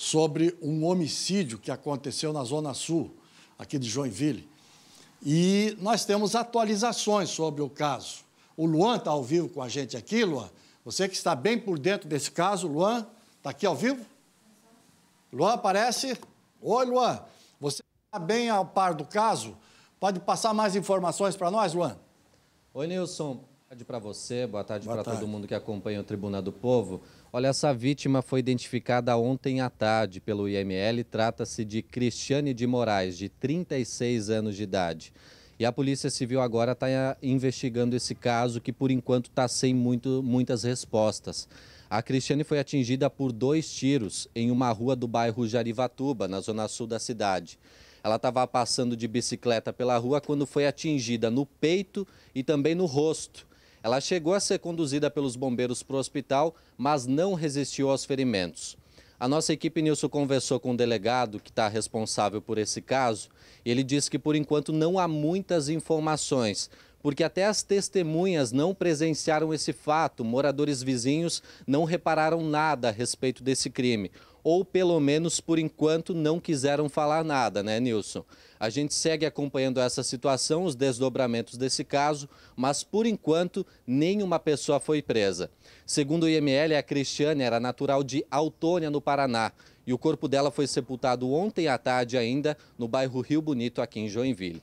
sobre um homicídio que aconteceu na Zona Sul, aqui de Joinville. E nós temos atualizações sobre o caso. O Luan está ao vivo com a gente aqui, Luan. Você que está bem por dentro desse caso, Luan, está aqui ao vivo? Luan, aparece? Oi, Luan. Você está bem ao par do caso? Pode passar mais informações para nós, Luan? Oi, Nilson. Boa tarde para você, boa tarde para todo mundo que acompanha o Tribuna do Povo. Olha, essa vítima foi identificada ontem à tarde pelo IML. Trata-se de Cristiane de Moraes, de 36 anos de idade. E a Polícia Civil agora está eh, investigando esse caso, que por enquanto está sem muito, muitas respostas. A Cristiane foi atingida por dois tiros em uma rua do bairro Jarivatuba, na zona sul da cidade. Ela estava passando de bicicleta pela rua quando foi atingida no peito e também no rosto ela chegou a ser conduzida pelos bombeiros para o hospital, mas não resistiu aos ferimentos. A nossa equipe Nilson conversou com o delegado que está responsável por esse caso. ele disse que por enquanto não há muitas informações, porque até as testemunhas não presenciaram esse fato, moradores vizinhos não repararam nada a respeito desse crime. Ou pelo menos por enquanto não quiseram falar nada, né, Nilson? A gente segue acompanhando essa situação, os desdobramentos desse caso, mas por enquanto nenhuma pessoa foi presa. Segundo o IML, a Cristiane era natural de Autônia, no Paraná, e o corpo dela foi sepultado ontem à tarde ainda no bairro Rio Bonito, aqui em Joinville.